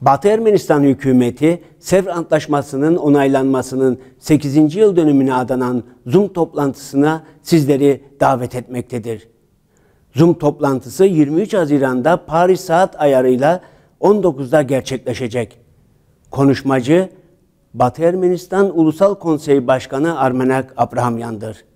Batı Ermenistan hükümeti Sevr Antlaşması'nın onaylanmasının 8. yıl dönümüne adanan Zoom toplantısına sizleri davet etmektedir. Zoom toplantısı 23 Haziran'da Paris saat ayarıyla 19'da gerçekleşecek. Konuşmacı Batı Ermenistan Ulusal Konseyi Başkanı Armenak Abrahamyan'dır.